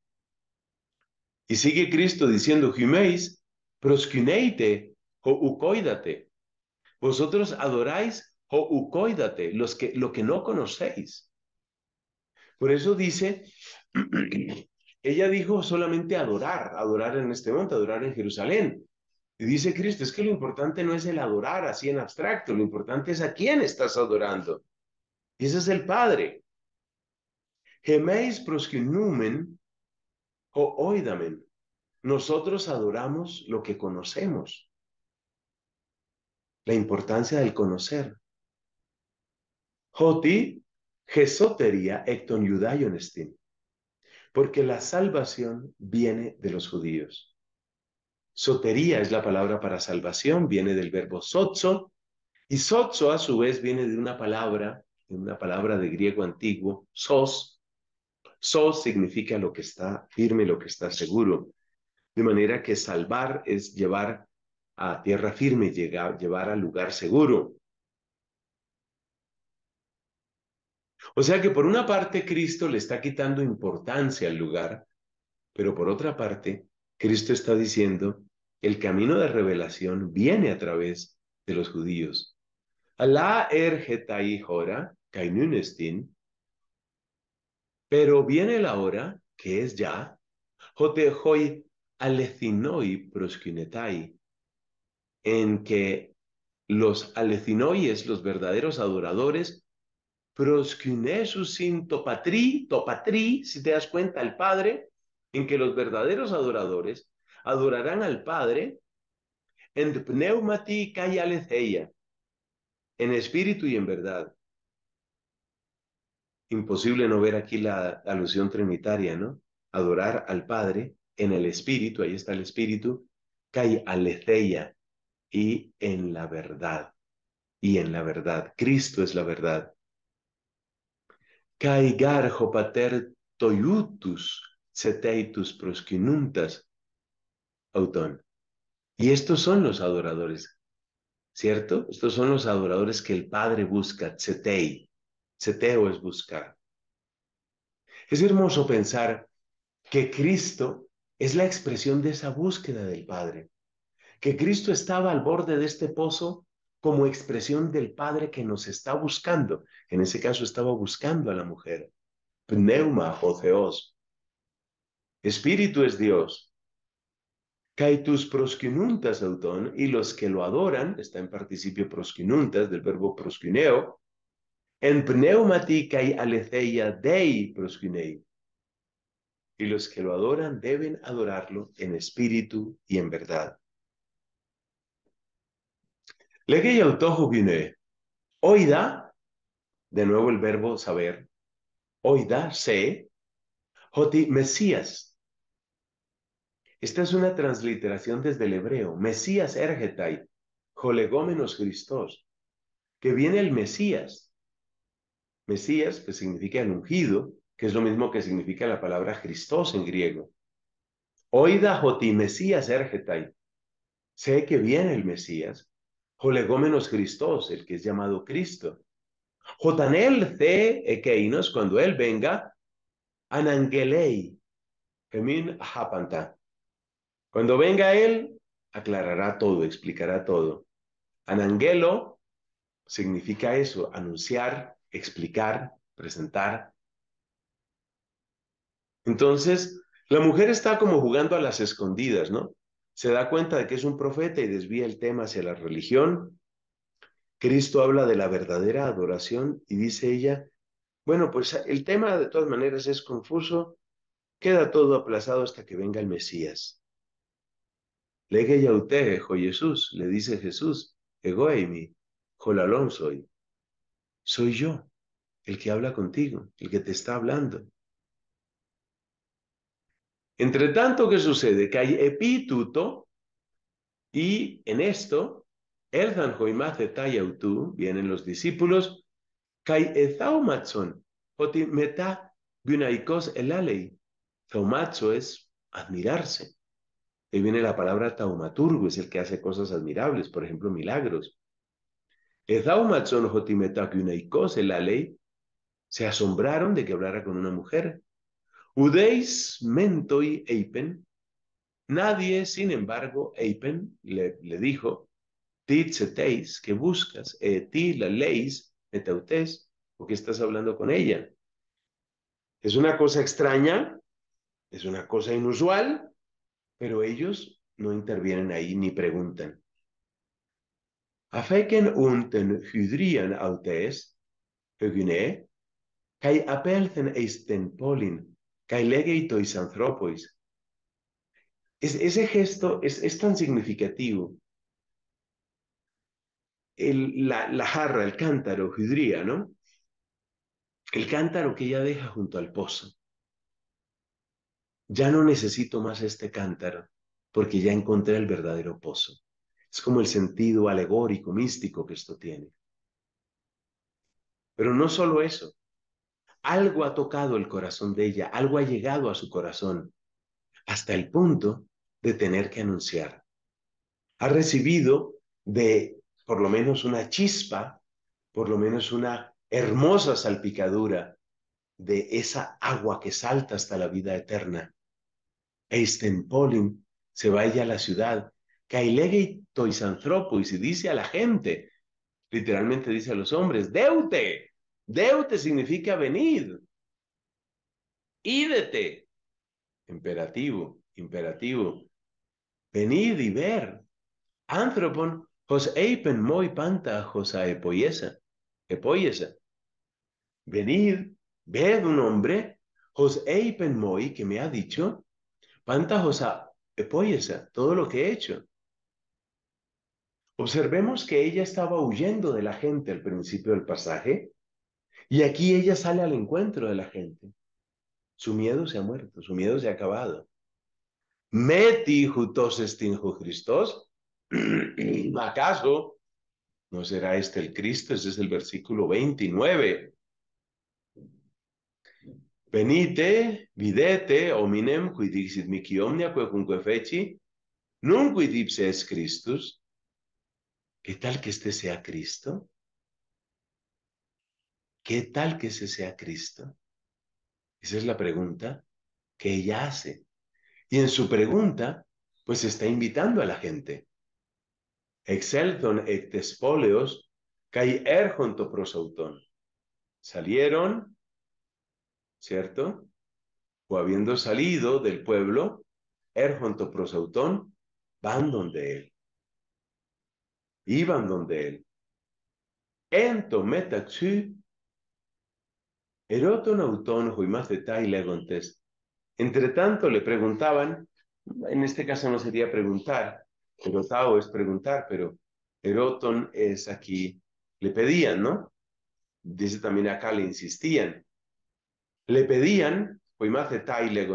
Y sigue Cristo diciendo, jiméis proscuneite o ucoídate. Vosotros adoráis o ucoídate, los que, lo que no conocéis. Por eso dice, ella dijo solamente adorar, adorar en este monte, adorar en Jerusalén, y dice Cristo, es que lo importante no es el adorar así en abstracto, lo importante es a quién estás adorando. Y ese es el Padre. Gemeis proscunumen o oidamen. Nosotros adoramos lo que conocemos. La importancia del conocer. Joti gesotería ecton Porque la salvación viene de los judíos. Sotería es la palabra para salvación, viene del verbo sotso, y sotso a su vez viene de una palabra, de una palabra de griego antiguo, sos. Sos significa lo que está firme, lo que está seguro. De manera que salvar es llevar a tierra firme, llevar al lugar seguro. O sea que por una parte Cristo le está quitando importancia al lugar, pero por otra parte Cristo está diciendo, el camino de revelación viene a través de los judíos. Alá ergetai hora, kainunestin, pero viene la hora, que es ya, jotehoi alecinoi en que los alecinoies, los verdaderos adoradores, sin topatri, topatri, si te das cuenta, el Padre, en que los verdaderos adoradores adorarán al Padre en pneumati y aletheia, en espíritu y en verdad. Imposible no ver aquí la alusión trinitaria, ¿no? Adorar al Padre en el espíritu, ahí está el espíritu, y aletheia, y en la verdad, y en la verdad. Cristo es la verdad. Kai ho pater seteitus proskinuntas. Y estos son los adoradores, ¿cierto? Estos son los adoradores que el Padre busca, tsetei. Tseteo es buscar. Es hermoso pensar que Cristo es la expresión de esa búsqueda del Padre, que Cristo estaba al borde de este pozo como expresión del Padre que nos está buscando. En ese caso estaba buscando a la mujer. Pneuma o Espíritu es Dios auton, y los que lo adoran, está en participio prosquinuntas del verbo proskineo en pneumati aletheia dei proskinei Y los que lo adoran deben adorarlo en espíritu y en verdad. Legei autojo vine. Oida, de nuevo el verbo saber. Oida, sé. joti Mesías, esta es una transliteración desde el hebreo, Mesías Ergetai, Jolegómenos Christos, que viene el Mesías. Mesías, que pues, significa el ungido, que es lo mismo que significa la palabra Christos en griego. Oida Joti, Mesías Ergetai. Sé que viene el Mesías. Jolegómenos Christos, el que es llamado Cristo. Jotanel C. Ekeinos, cuando él venga, Anangelei, Gemin Japanta. Cuando venga Él, aclarará todo, explicará todo. Anangelo significa eso, anunciar, explicar, presentar. Entonces, la mujer está como jugando a las escondidas, ¿no? Se da cuenta de que es un profeta y desvía el tema hacia la religión. Cristo habla de la verdadera adoración y dice ella, bueno, pues el tema de todas maneras es confuso, queda todo aplazado hasta que venga el Mesías. Le Jesús, le dice Jesús, ego jolalón soy. Soy yo, el que habla contigo, el que te está hablando. Entre tanto, ¿qué sucede? Que hay epítuto y en esto, Erzan Joimaz Tayautú, vienen los discípulos, Kai Ezaumatzon, meta Elalei. es admirarse. Ahí viene la palabra taumaturgo, es el que hace cosas admirables, por ejemplo, milagros. La ley se asombraron de que hablara con una mujer. Udeis mentoi eipen. Nadie, sin embargo, eipen le, dijo, titzeteis, que buscas, eh, ti la leis, metautes, qué estás hablando con ella. Es una cosa extraña, es una cosa inusual, pero ellos no intervienen ahí ni preguntan. Afeken unten hydrian autes, hygine, kai apelten eisten polin, kai legeitois anthropois. Es, ese gesto es, es tan significativo. El, la, la, jarra, el cántaro, hidría, ¿no? El cántaro que ella deja junto al pozo ya no necesito más este cántaro porque ya encontré el verdadero pozo. Es como el sentido alegórico, místico que esto tiene. Pero no solo eso. Algo ha tocado el corazón de ella, algo ha llegado a su corazón, hasta el punto de tener que anunciar. Ha recibido de por lo menos una chispa, por lo menos una hermosa salpicadura de esa agua que salta hasta la vida eterna Eistenpolin se vaya a la ciudad, Y y y dice a la gente, literalmente dice a los hombres, deute, deute significa venid, ídete, imperativo, imperativo, venid y ver, anthropon, hos eipen moi panta, hos Epoyesa, epoiesa, venid, ved un hombre, hos eipen moi, que me ha dicho, Pantajosa, epóyesa, todo lo que he hecho. Observemos que ella estaba huyendo de la gente al principio del pasaje y aquí ella sale al encuentro de la gente. Su miedo se ha muerto, su miedo se ha acabado. Meti jutos estinjo Cristos. ¿Acaso no será este el Cristo? Ese es el versículo 29. Venite, videte, hominem, qui dixit mici omnia quecunque feci, nun qui dipse es Christus. ¿Qué tal que este sea Cristo? ¿Qué tal que ese sea Cristo? Esa es la pregunta que ella hace. Y en su pregunta, pues está invitando a la gente. despoleos, ectespoleos, kai to prosauton. Salieron ¿cierto? O habiendo salido del pueblo, er junto prosautón, van donde él. Iban donde él. Ento metaxu, eroton y le Entre tanto le preguntaban, en este caso no sería preguntar, erotao es preguntar, pero eroton es aquí, le pedían, ¿no? Dice también acá, le insistían le pedían, hoy pues más detalle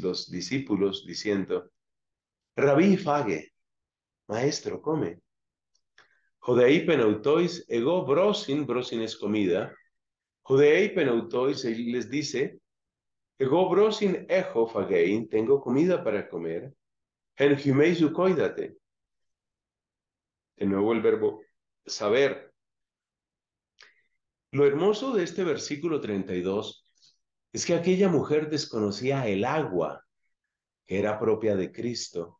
los discípulos diciendo, Rabí Fage, maestro, come. Jodei penautois ego brosin, brosin es comida. Jodei penautois, les dice, ego brosin ejo fagein, tengo comida para comer. En coídate. De nuevo el verbo saber. Lo hermoso de este versículo 32 es que aquella mujer desconocía el agua que era propia de Cristo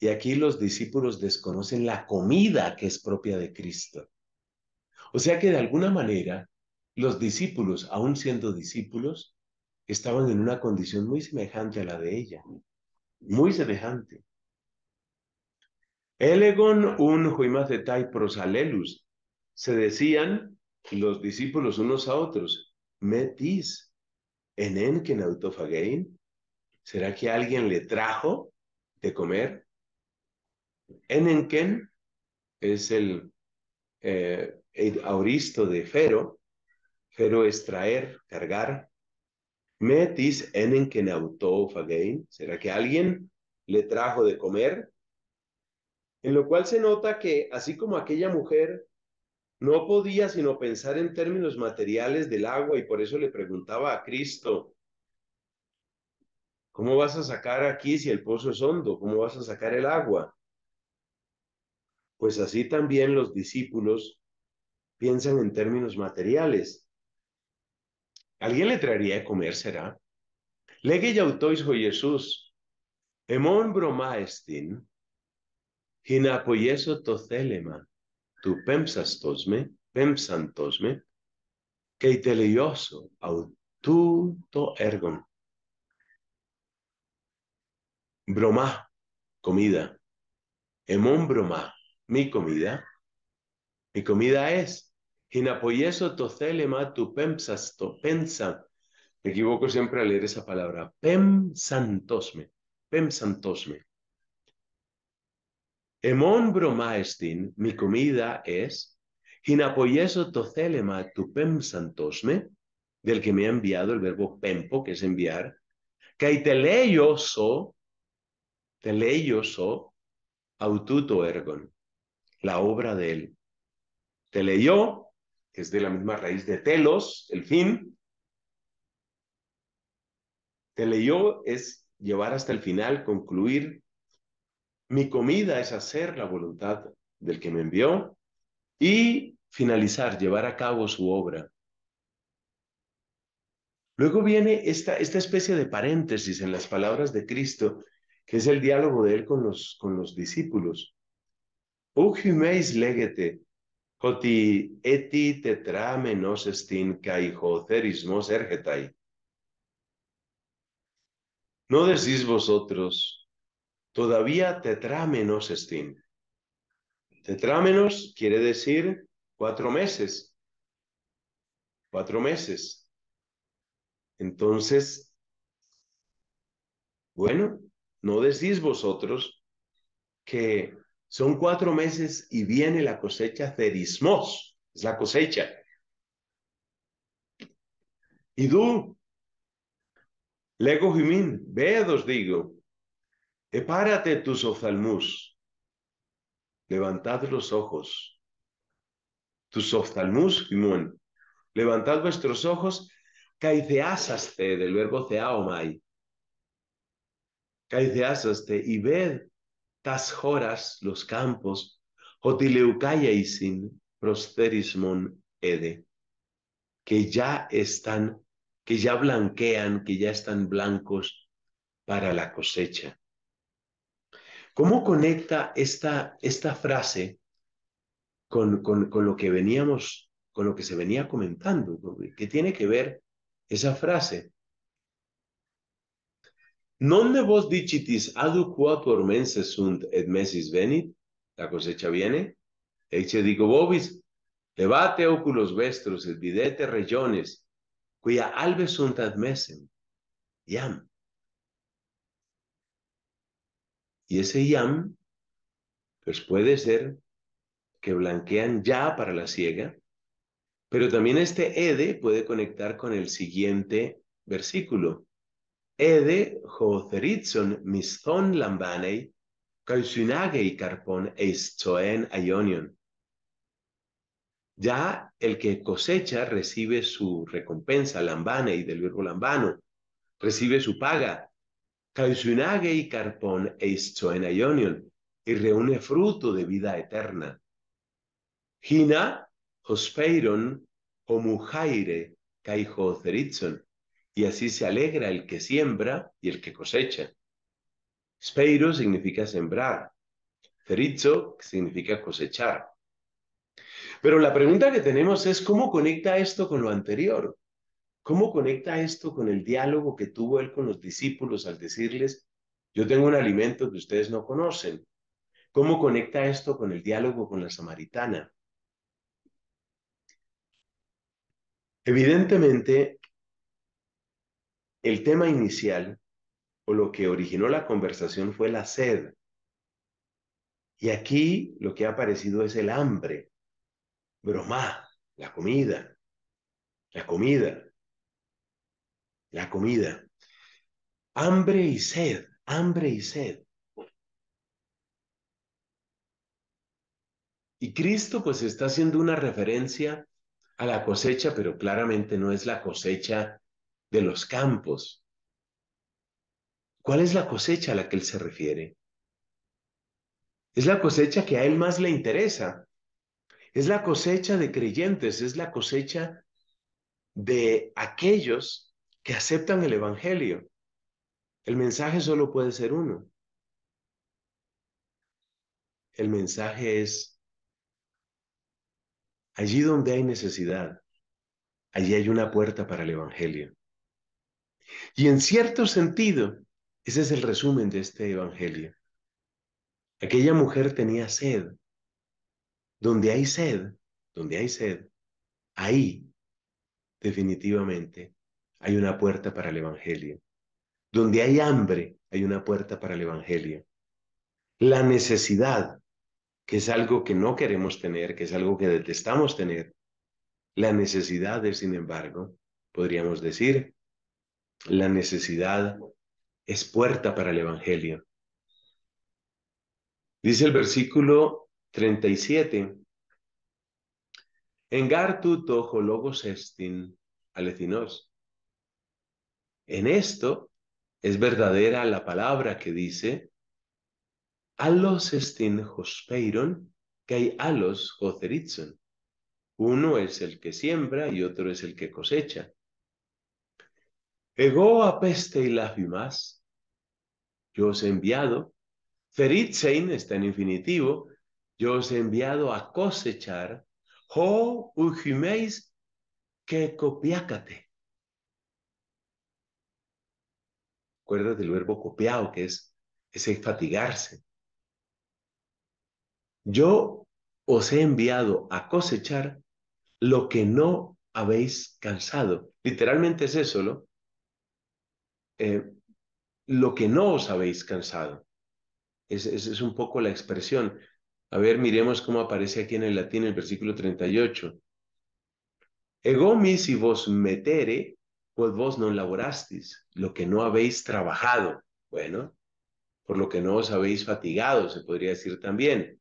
y aquí los discípulos desconocen la comida que es propia de Cristo. O sea que de alguna manera los discípulos, aún siendo discípulos, estaban en una condición muy semejante a la de ella, muy semejante. Elegon un juimacetai prosalelus, se decían los discípulos unos a otros, metis, ¿Enenken autofagein? ¿será que alguien le trajo de comer? Enenken es eh, el, auristo de Fero. Fero es traer, cargar. Metis Enenken Autofagein, ¿será que alguien le trajo de comer? En lo cual se nota que, así como aquella mujer no podía sino pensar en términos materiales del agua y por eso le preguntaba a Cristo, ¿cómo vas a sacar aquí si el pozo es hondo? ¿Cómo vas a sacar el agua? Pues así también los discípulos piensan en términos materiales. ¿Alguien le traería de comer, será? Lege yautois oh Jesús, emon bromaestin, hinapoyeso tocelema tu pensastosme, pensantosme, que teleioso to ergon. Broma, comida. Emón broma, mi comida. Mi comida es. to tocelema tu pensasto, pensa. Me equivoco siempre al leer esa palabra. Pensantosme, pensantosme. Emon bromaestin, mi comida es, hinapoyeso tocelema santosme, del que me ha enviado el verbo pempo, que es enviar, que te teleioso, aututo ergon, la obra de él. Teleyó, que es de la misma raíz de telos, el fin. leyó es llevar hasta el final, concluir, mi comida es hacer la voluntad del que me envió y finalizar, llevar a cabo su obra. Luego viene esta, esta especie de paréntesis en las palabras de Cristo, que es el diálogo de él con los, con los discípulos. legete, eti tetramenos estin ergetai. ¿No decís vosotros, todavía tetrámenos estín. Tetrámenos quiere decir cuatro meses. Cuatro meses. Entonces, bueno, no decís vosotros que son cuatro meses y viene la cosecha cerismos, es la cosecha. Y tú, lego jimín, ve, os digo, Epárate tus oftalmus. Levantad los ojos. Tus oftalmus, Jimón, Levantad vuestros ojos. Caiceasaste, del verbo ceaomai. Caiceasaste y ved tas horas los campos. sin prosterismon ede. Que ya están, que ya blanquean, que ya están blancos para la cosecha. ¿Cómo conecta esta, esta frase con, con, lo que veníamos, con lo que se venía comentando? ¿Qué tiene que ver esa frase? Nonde vos dicitis por menses sunt et mesis venit, la cosecha viene, Eche digo bobis, debate óculos vestros et videte regiones, cuya albe sunt ad mesem, iam. Y ese yam, pues puede ser que blanquean ya para la siega, pero también este ede puede conectar con el siguiente versículo. Ede lambanei, Ya el que cosecha recibe su recompensa, lambanei, del verbo lambano, recibe su paga, caizunage y Carpón e y reúne fruto de vida eterna. Hina, Hospeiron, Homujaire, y así se alegra el que siembra y el que cosecha. Speiro significa sembrar, Ceritzo significa cosechar. Pero la pregunta que tenemos es cómo conecta esto con lo anterior. ¿Cómo conecta esto con el diálogo que tuvo él con los discípulos al decirles, yo tengo un alimento que ustedes no conocen? ¿Cómo conecta esto con el diálogo con la samaritana? Evidentemente, el tema inicial o lo que originó la conversación fue la sed. Y aquí lo que ha aparecido es el hambre, broma, la comida, la comida la comida. Hambre y sed, hambre y sed. Y Cristo pues está haciendo una referencia a la cosecha, pero claramente no es la cosecha de los campos. ¿Cuál es la cosecha a la que él se refiere? Es la cosecha que a él más le interesa. Es la cosecha de creyentes, es la cosecha de aquellos que aceptan el Evangelio. El mensaje solo puede ser uno. El mensaje es, allí donde hay necesidad, allí hay una puerta para el Evangelio. Y en cierto sentido, ese es el resumen de este Evangelio. Aquella mujer tenía sed. Donde hay sed, donde hay sed, ahí definitivamente hay una puerta para el Evangelio. Donde hay hambre, hay una puerta para el Evangelio. La necesidad, que es algo que no queremos tener, que es algo que detestamos tener. La necesidad es, sin embargo, podríamos decir, la necesidad es puerta para el Evangelio. Dice el versículo 37. Engar logos estin alecinos, en esto es verdadera la palabra que dice, alos estin hospeiron, que alos joseritson. Uno es el que siembra y otro es el que cosecha. Ego apeste y Yo os he enviado. Feritsein está en infinitivo. Yo os he enviado a cosechar. Ho ujimeis que copiácate. Recuerda del verbo copiado, que es ese fatigarse. Yo os he enviado a cosechar lo que no habéis cansado. Literalmente es eso, ¿no? Eh, lo que no os habéis cansado. Es, es, un poco la expresión. A ver, miremos cómo aparece aquí en el latín el versículo 38. Ego y vos metere pues vos no laborasteis lo que no habéis trabajado, bueno, por lo que no os habéis fatigado, se podría decir también.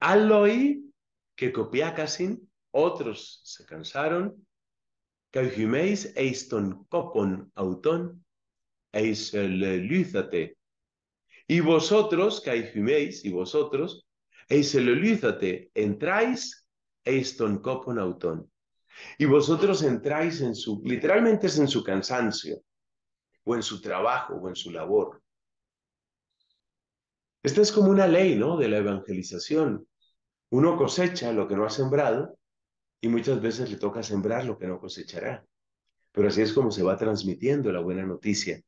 Al que que copiacasin, otros se cansaron, eis eiston copon auton, eis lúzate. Y vosotros, caujimeis, y vosotros, eis lúzate, entráis eiston copon autón. Y vosotros entráis en su, literalmente es en su cansancio, o en su trabajo, o en su labor. Esta es como una ley, ¿no? De la evangelización. Uno cosecha lo que no ha sembrado y muchas veces le toca sembrar lo que no cosechará. Pero así es como se va transmitiendo la buena noticia.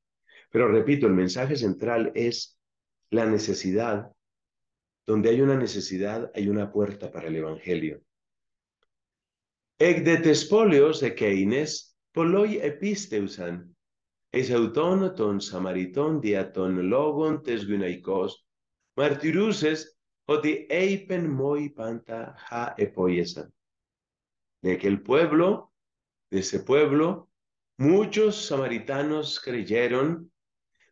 Pero repito, el mensaje central es la necesidad. Donde hay una necesidad, hay una puerta para el Evangelio. Eg de tes e poloi episteusan, eis auton ton samariton ton logon tes gynaikos, martyrouses eipen moi panta ja epoyesan. De aquel pueblo, de ese pueblo, muchos samaritanos creyeron,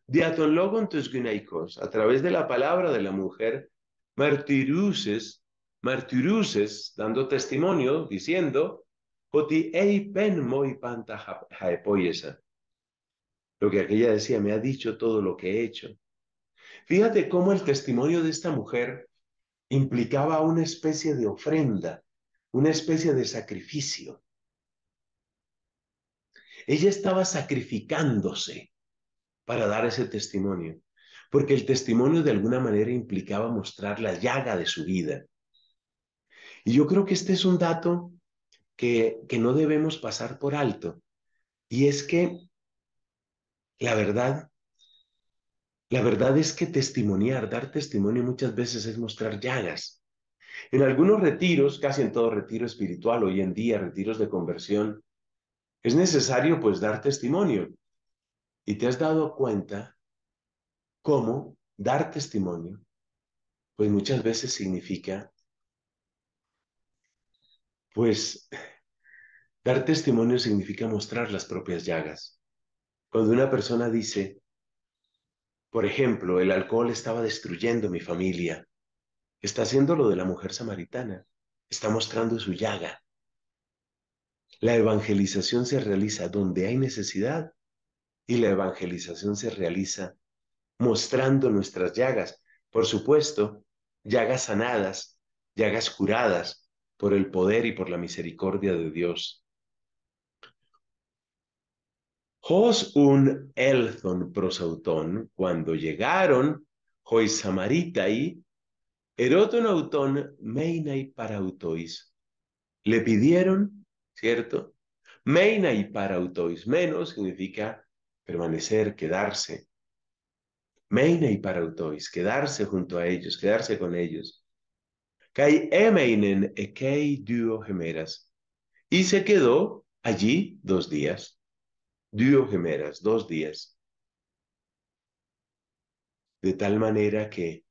diaton logon tus gunaicos, a través de la palabra de la mujer, Martiruses. Martiruses dando testimonio, diciendo, lo que aquella decía, me ha dicho todo lo que he hecho. Fíjate cómo el testimonio de esta mujer implicaba una especie de ofrenda, una especie de sacrificio. Ella estaba sacrificándose para dar ese testimonio, porque el testimonio de alguna manera implicaba mostrar la llaga de su vida, y yo creo que este es un dato que, que no debemos pasar por alto. Y es que la verdad, la verdad es que testimoniar, dar testimonio muchas veces es mostrar llagas. En algunos retiros, casi en todo retiro espiritual hoy en día, retiros de conversión, es necesario pues dar testimonio. Y te has dado cuenta cómo dar testimonio, pues muchas veces significa pues dar testimonio significa mostrar las propias llagas. Cuando una persona dice, por ejemplo, el alcohol estaba destruyendo mi familia, está haciendo lo de la mujer samaritana, está mostrando su llaga. La evangelización se realiza donde hay necesidad y la evangelización se realiza mostrando nuestras llagas, por supuesto, llagas sanadas, llagas curadas, por el poder y por la misericordia de Dios. Jos un elthon prosautón, cuando llegaron, jois samaritai, eroton auton meinai parautois. Le pidieron, ¿cierto? Meinai parautois, menos significa permanecer, quedarse. Meinai parautois, quedarse junto a ellos, quedarse con ellos. Eh, y se quedó allí dos días. Gemeras, dos días. De tal manera que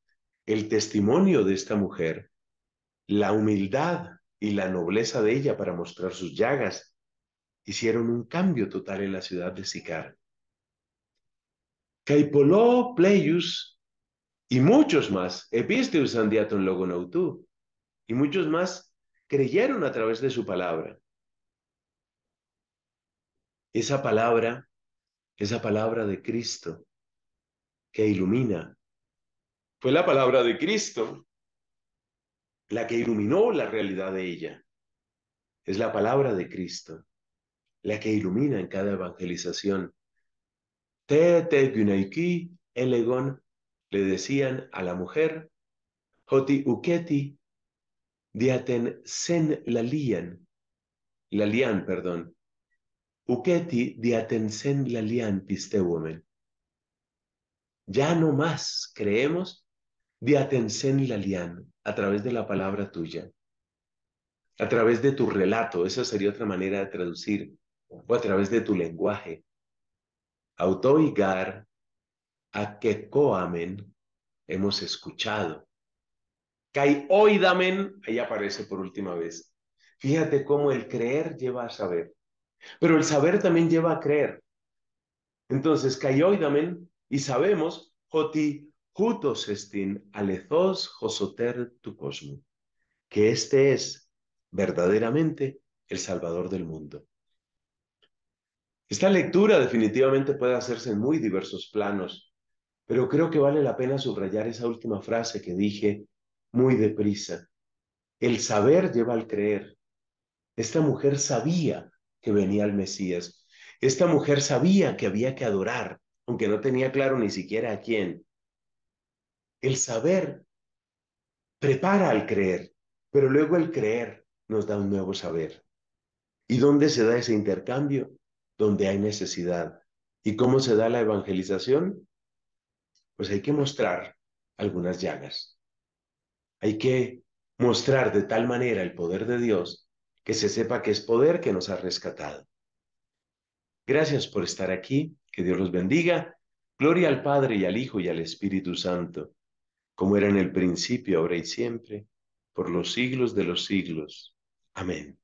el testimonio de esta mujer, la humildad y la nobleza de ella para mostrar sus llagas, hicieron un cambio total en la ciudad de Sicar. Caipoló, Pleius y muchos más, Episteus andiaton logonautú, y muchos más creyeron a través de su palabra. Esa palabra, esa palabra de Cristo que ilumina, fue la palabra de Cristo la que iluminó la realidad de ella. Es la palabra de Cristo la que ilumina en cada evangelización. Te te gunaiki elegon le decían a la mujer, hoti uketi diaten sen lalian, lalian, perdón, uketi diaten sen lalian pisteuomen. Ya no más creemos diaten sen lalian a través de la palabra tuya, a través de tu relato, esa sería otra manera de traducir, o a través de tu lenguaje. Autoigar a que coamen hemos escuchado. Kai ahí aparece por última vez. Fíjate cómo el creer lleva a saber, pero el saber también lleva a creer. Entonces, kai y sabemos, joti jutos estin tu cosmo, que este es verdaderamente el Salvador del mundo. Esta lectura definitivamente puede hacerse en muy diversos planos, pero creo que vale la pena subrayar esa última frase que dije muy deprisa. El saber lleva al creer. Esta mujer sabía que venía el Mesías. Esta mujer sabía que había que adorar, aunque no tenía claro ni siquiera a quién. El saber prepara al creer, pero luego el creer nos da un nuevo saber. ¿Y dónde se da ese intercambio? Donde hay necesidad. ¿Y cómo se da la evangelización? Pues hay que mostrar algunas llagas. Hay que mostrar de tal manera el poder de Dios que se sepa que es poder que nos ha rescatado. Gracias por estar aquí, que Dios los bendiga. Gloria al Padre y al Hijo y al Espíritu Santo, como era en el principio, ahora y siempre, por los siglos de los siglos. Amén.